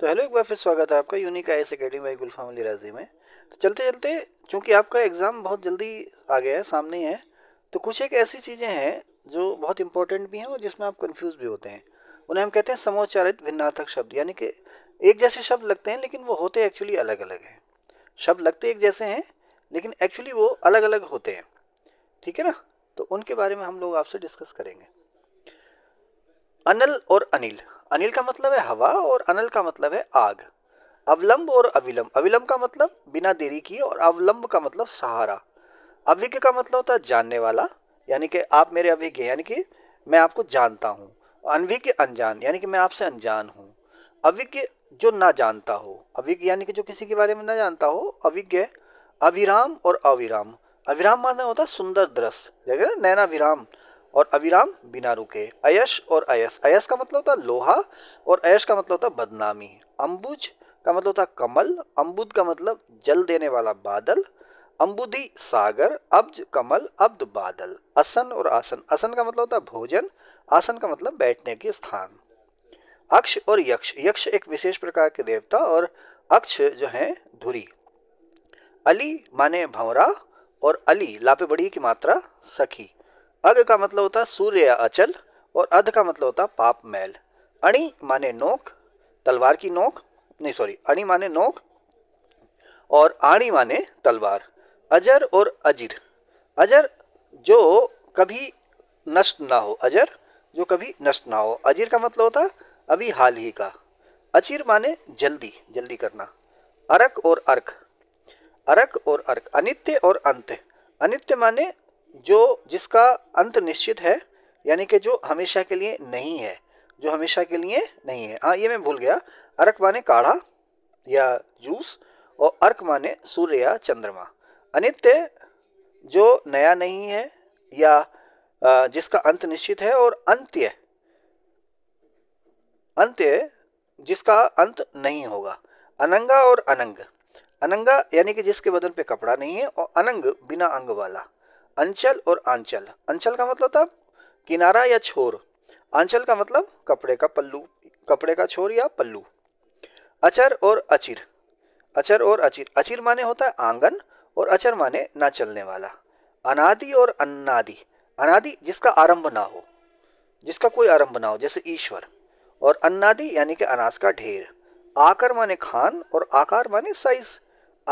तो हेलो एक बार फिर स्वागत है आपका unique I S academy by Gulfam Ali Razi में तो चलते चलते चूँकि आपका एग्ज़ाम बहुत जल्दी आ गया है सामने है तो कुछ एक ऐसी चीज़ें हैं जो बहुत इंपॉर्टेंट भी हैं और जिसमें आप कन्फ्यूज़ भी होते हैं उन्हें हम कहते हैं समोच्चारित भिन्नार्थक शब्द यानी कि एक जैसे शब्द लगते हैं लेकिन वो होते एक्चुअली अलग अलग हैं शब्द लगते एक जैसे हैं लेकिन एक्चुअली वो अलग अलग होते हैं ठीक है ना तो उनके बारे में हम लोग आपसे डिस्कस करेंगे अनिल और अनिल अनिल का मतलब है हवा और अनल का मतलब है आग अवलंब और अविलंब अविलंब का मतलब बिना देरी किए और अवलंब का मतलब सहारा अभिज्ञ का मतलब होता है जानने वाला यानी कि आप मेरे अभिज्ञ यानी कि मैं आपको जानता हूँ अनभिज्ञ अनजान यानी कि मैं आपसे अनजान हूँ अविज्ञ जो ना जानता हो अभिज्ञ यानी कि जो किसी के बारे में ना जानता हो अविज्ञ अविराम और अविराम अविराम माना होता है सुंदर दृश्य नैना विराम और अविराम बिना रुके अयश और अयस अयस का मतलब होता लोहा और अयश का मतलब होता बदनामी अम्बुज का मतलब होता कमल अम्बुद का मतलब जल देने वाला बादल अम्बुदी सागर अब्ज कमल अब्द बादल असन और आसन असन का मतलब होता भोजन आसन का मतलब बैठने के स्थान अक्ष और यक्ष यक्ष एक विशेष प्रकार के देवता और अक्ष जो है धुरी अली माने भंवरा और अली लापे बड़ी की मात्रा सखी अग का मतलब होता है सूर्य अचल और अध का मतलब होता है पाप मैल अणि माने नोक तलवार की नोक नहीं सॉरी अणि माने नोक और आणी माने तलवार अजर और अजीर अजर जो कभी नष्ट ना हो अजर जो कभी नष्ट ना हो अजीर का मतलब होता है अभी हाल ही का अचीर माने जल्दी जल्दी करना अरक और अर्क अरक और अर्क अनित्य और अंत अनित्य माने जो जिसका अंत निश्चित है यानी कि जो हमेशा के लिए नहीं है जो हमेशा के लिए नहीं है हाँ ये मैं भूल गया अर्क माने काढ़ा या जूस और अर्क माने सूर्य या चंद्रमा अनित्य जो नया नहीं है या जिसका अंत निश्चित है और अंत्य अंत्य जिसका अंत नहीं होगा अनंगा और अनंग अनंगा यानी कि जिसके बदन पे कपड़ा नहीं है और अनंग बिना अंग वाला अंचल और आंचल अंचल का मतलब था किनारा या छोर आंचल का मतलब कपड़े का पल्लू कपड़े का छोर या पल्लू अचर और अचिर अचर और अचिर अचिर माने होता है आंगन और अचर माने ना चलने वाला अनादि और अन्नादि अनादि जिसका आरंभ ना हो जिसका कोई आरंभ ना हो जैसे ईश्वर और अन्नादि यानी कि अनाज का ढेर आकर माने खान और आकार माने साइज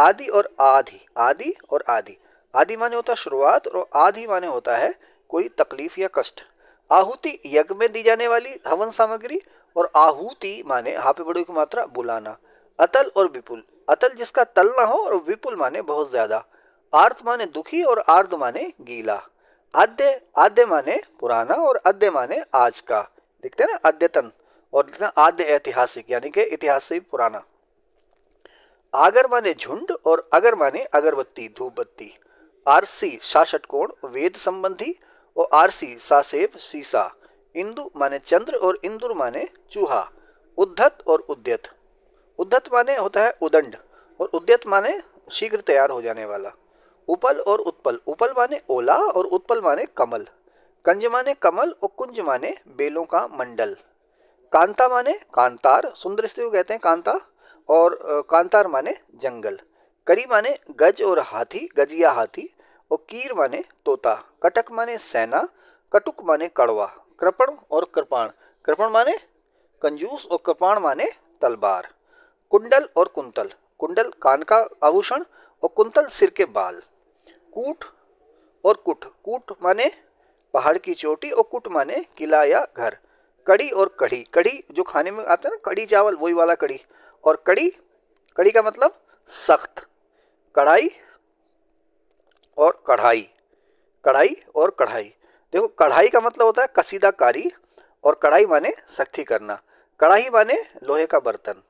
आदि और आधि आदि और आदि आदि माने होता है शुरुआत और आधी माने होता है कोई तकलीफ या कष्ट आहुति यज्ञ में दी जाने वाली हवन सामग्री और आहुति माने हाफे बड़ों की मात्रा बुलाना अतल और विपुल अतल जिसका तल ना हो और विपुल माने बहुत ज्यादा आर्थ माने दुखी और आर्ध माने गीला आद्य आद्य माने पुराना और अद्य माने आज का लिखते ना अद्यतन और लिखते हैं आद्य ऐतिहासिक यानी कि इतिहास से पुराना आगर माने झुंड और अगर माने अगरबत्ती धूप बत्ती आरसी सा कोण वेद संबंधी और आरसी सासेब सीसा इंदु माने चंद्र और इंदुर माने चूहा उद्धत और उद्यत उद्धत माने होता है उदंड और उद्यत माने शीघ्र तैयार हो जाने वाला उपल और उत्पल उपल माने ओला और उत्पल माने कमल कंज माने कमल और कुंज माने बेलों का मंडल कांता माने कांतार सुंदर स्त्री को कहते हैं कांता और कांतार माने जंगल करी माने गज और हाथी गजिया हाथी और कीर माने तोता कटक माने सेना कटुक माने कड़वा कृपण और कृपाण कृपण माने कंजूस और कृपाण माने तलवार कुंडल और कुंतल कुंडल कान का आभूषण और कुंतल सिर के बाल कूट और कुट कूट माने पहाड़ की चोटी और कुट माने किला या घर कड़ी और कढ़ी कढ़ी जो खाने में आता है ना कड़ी चावल वही वाला कड़ी और कड़ी कड़ी का मतलब सख्त कढ़ाई और कढ़ाई कढ़ाई और कढ़ाई देखो कढ़ाई का मतलब होता है कसीदा कारी और कढ़ाई माने सख्ती करना कढ़ाई माने लोहे का बर्तन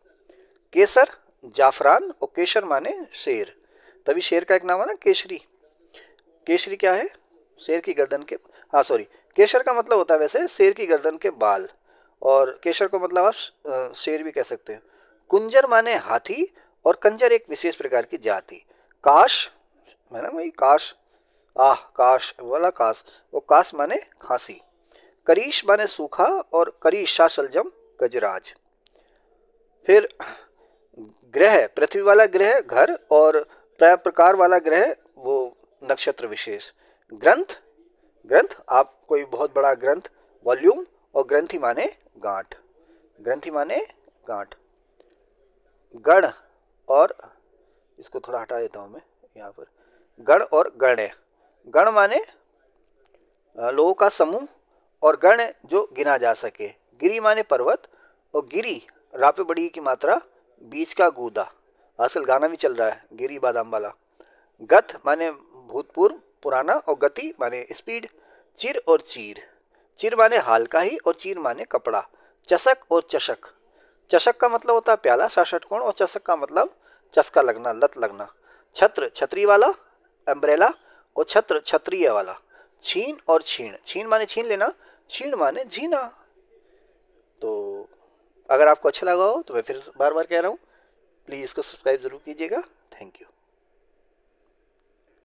केसर जाफरान और केसर माने शेर तभी शेर का एक नाम है ना केसरी केसरी क्या है शेर की गर्दन के हाँ सॉरी केसर का मतलब होता है वैसे शेर की गर्दन के बाल और केसर को मतलब आप शेर भी कह सकते हैं कुंजर माने हाथी और कंजर एक विशेष प्रकार की जाति काश है ना वही काश आह काश वाला काश वो काश माने खांसी करीश माने सूखा और करीशा शलजम गजराज फिर ग्रह पृथ्वी वाला ग्रह घर और प्रकार वाला ग्रह वो नक्षत्र विशेष ग्रंथ ग्रंथ आप कोई बहुत बड़ा ग्रंथ वॉल्यूम और ग्रंथि माने गांठ ग्रंथि माने गांठ गण और इसको थोड़ा हटा देता हूँ मैं यहाँ पर गण और गण गण माने लोगों का समूह और गण जो गिना जा सके गिरी माने पर्वत और गिरी रापे बड़ी की मात्रा बीज का गूदा असल गाना भी चल रहा है गिरी बादाम वाला गत माने भूतपूर्व पुराना और गति माने स्पीड चिर और चीर चिर माने हल्का ही और चीर माने कपड़ा चषक और चषक चषक का मतलब होता है प्याला साषट कोण और चषक का मतलब चस्का लगना लत लगना छत्र छतरी वाला अम्ब्रेला और छत्र छत्रीय वाला छीन और छीण छीन माने छीन लेना छीण माने जीना तो अगर आपको अच्छा लगा हो तो मैं फिर बार बार कह रहा हूँ प्लीज़ इसको सब्सक्राइब ज़रूर कीजिएगा थैंक यू